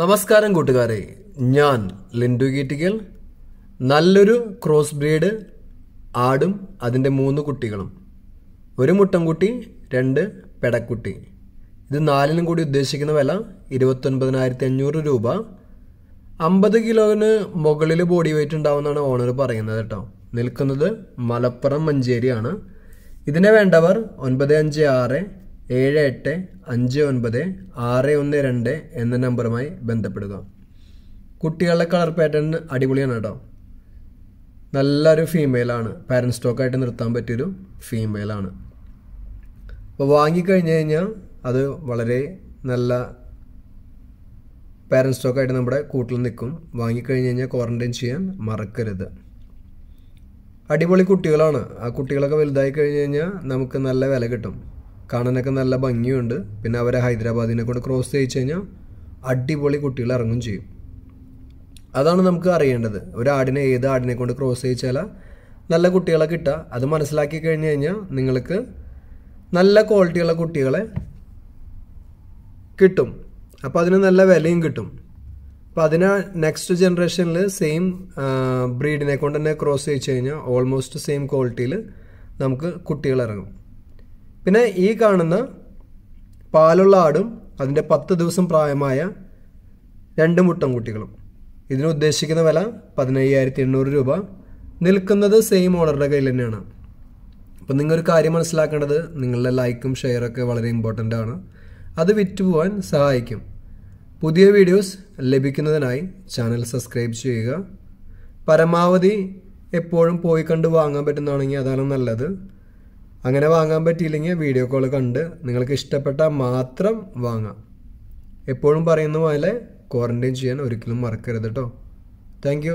നമസ്കാരം കൂട്ടുകാരെ ഞാൻ ലിൻഡു ഗീറ്റിക്കൽ നല്ലൊരു ക്രോസ് ബ്രീഡ് ആടും അതിൻ്റെ മൂന്ന് കുട്ടികളും ഒരു മുട്ടൻകുട്ടി രണ്ട് പെടക്കുട്ടി ഇത് നാലിനും കൂടി ഉദ്ദേശിക്കുന്ന വില ഇരുപത്തൊൻപതിനായിരത്തി അഞ്ഞൂറ് രൂപ അമ്പത് കിലോന് മുകളിൽ ബോഡി വെയിറ്റ് ഉണ്ടാവുമെന്നാണ് ഓണർ പറയുന്നത് കേട്ടോ നിൽക്കുന്നത് മലപ്പുറം മഞ്ചേരിയാണ് ഇതിനെ വേണ്ടവർ ഒൻപത് അഞ്ച് ആറ് ഏഴ് എട്ട് അഞ്ച് ഒൻപത് ആറ് ഒന്ന് രണ്ട് എന്ന നമ്പറുമായി ബന്ധപ്പെടുക കുട്ടികളുടെ കളർ പാറ്റേൺ അടിപൊളിയാണ് കേട്ടോ നല്ലൊരു ഫീമെയിലാണ് പാരൻ സ്റ്റോക്കായിട്ട് നിർത്താൻ പറ്റിയൊരു ഫീമെയിലാണ് അപ്പോൾ വാങ്ങിക്കഴിഞ്ഞ് കഴിഞ്ഞാൽ അത് വളരെ നല്ല പാരൻ സ്റ്റോക്കായിട്ട് നമ്മുടെ കൂട്ടിൽ നിൽക്കും വാങ്ങിക്കഴിഞ്ഞ് കഴിഞ്ഞാൽ ക്വാറൻറ്റൈൻ ചെയ്യാൻ മറക്കരുത് അടിപൊളി കുട്ടികളാണ് ആ കുട്ടികളൊക്കെ വലുതായി കഴിഞ്ഞ് കഴിഞ്ഞാൽ നമുക്ക് നല്ല വില കിട്ടും കാണാനൊക്കെ നല്ല ഭംഗിയുണ്ട് പിന്നെ അവരെ ഹൈദരാബാദിനെ കൊണ്ട് ക്രോസ് ചെയ്യിച്ചു കഴിഞ്ഞാൽ അടിപൊളി കുട്ടികൾ ഇറങ്ങും ചെയ്യും അതാണ് നമുക്ക് അറിയേണ്ടത് ഒരു ആടിനെ ഏത് ആടിനെ കൊണ്ട് ക്രോസ് ചെയ്യിച്ചാൽ നല്ല കുട്ടികളെ കിട്ടുക അത് മനസ്സിലാക്കി കഴിഞ്ഞ് കഴിഞ്ഞാൽ നിങ്ങൾക്ക് നല്ല ക്വാളിറ്റിയുള്ള കുട്ടികളെ കിട്ടും അപ്പോൾ അതിന് നല്ല വിലയും കിട്ടും അപ്പോൾ അതിന് നെക്സ്റ്റ് ജനറേഷനിൽ സെയിം ബ്രീഡിനെ കൊണ്ട് തന്നെ ക്രോസ് ചെയ്യിച്ച് കഴിഞ്ഞാൽ ഓൾമോസ്റ്റ് സെയിം ക്വാളിറ്റിയിൽ നമുക്ക് കുട്ടികൾ ഇറങ്ങും പിന്നെ ഈ കാണുന്ന പാലുള്ള ആടും അതിൻ്റെ പത്ത് ദിവസം പ്രായമായ രണ്ട് കുട്ടികളും ഇതിന് ഉദ്ദേശിക്കുന്ന വില പതിനയ്യായിരത്തി എണ്ണൂറ് രൂപ നിൽക്കുന്നത് സെയിം ഓണറുടെ കയ്യിൽ തന്നെയാണ് അപ്പം നിങ്ങളൊരു കാര്യം മനസ്സിലാക്കേണ്ടത് നിങ്ങളുടെ ലൈക്കും ഷെയറൊക്കെ വളരെ ഇമ്പോർട്ടൻ്റ് ആണ് അത് വിറ്റുപോകാൻ സഹായിക്കും പുതിയ വീഡിയോസ് ലഭിക്കുന്നതിനായി ചാനൽ സബ്സ്ക്രൈബ് ചെയ്യുക പരമാവധി എപ്പോഴും പോയി കണ്ട് വാങ്ങാൻ പറ്റുന്നതാണെങ്കിൽ അതാണ് നല്ലത് അങ്ങനെ വാങ്ങാൻ പറ്റിയില്ലെങ്കിൽ വീഡിയോ കോൾ കണ്ട് നിങ്ങൾക്ക് ഇഷ്ടപ്പെട്ടാൽ മാത്രം വാങ്ങാം എപ്പോഴും പറയുന്ന പോലെ ക്വാറൻറ്റൈൻ ചെയ്യാൻ ഒരിക്കലും മറക്കരുത് കേട്ടോ താങ്ക്